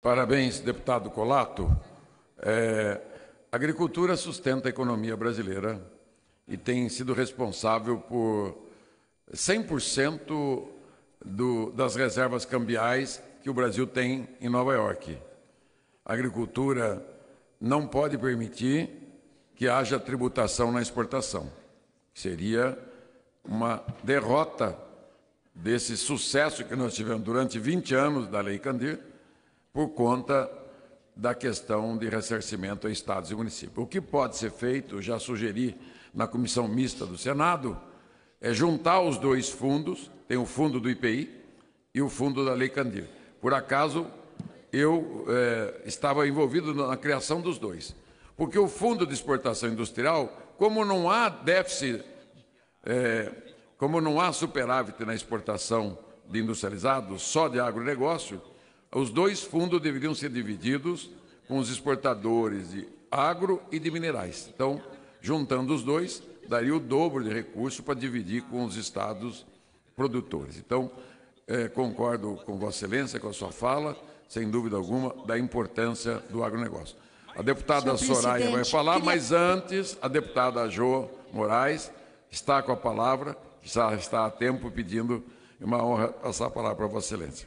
Parabéns, deputado Colato. É, a agricultura sustenta a economia brasileira e tem sido responsável por 100% do, das reservas cambiais que o Brasil tem em Nova York. A agricultura não pode permitir que haja tributação na exportação. Seria uma derrota desse sucesso que nós tivemos durante 20 anos da Lei Candir, por conta da questão de ressarcimento a estados e municípios. O que pode ser feito, já sugeri na comissão mista do Senado, é juntar os dois fundos, tem o fundo do IPI e o fundo da Lei Candir. Por acaso, eu eh, estava envolvido na criação dos dois. Porque o fundo de exportação industrial, como não há déficit, eh, como não há superávit na exportação de industrializados, só de agronegócio, os dois fundos deveriam ser divididos com os exportadores de agro e de minerais. Então, juntando os dois, daria o dobro de recurso para dividir com os estados produtores. Então, é, concordo com Vossa Excelência, com a sua fala, sem dúvida alguma, da importância do agronegócio. A deputada Senhor Soraya vai falar, queria... mas antes, a deputada Jo Moraes está com a palavra, já está a tempo pedindo é uma honra passar a palavra para Vossa Excelência.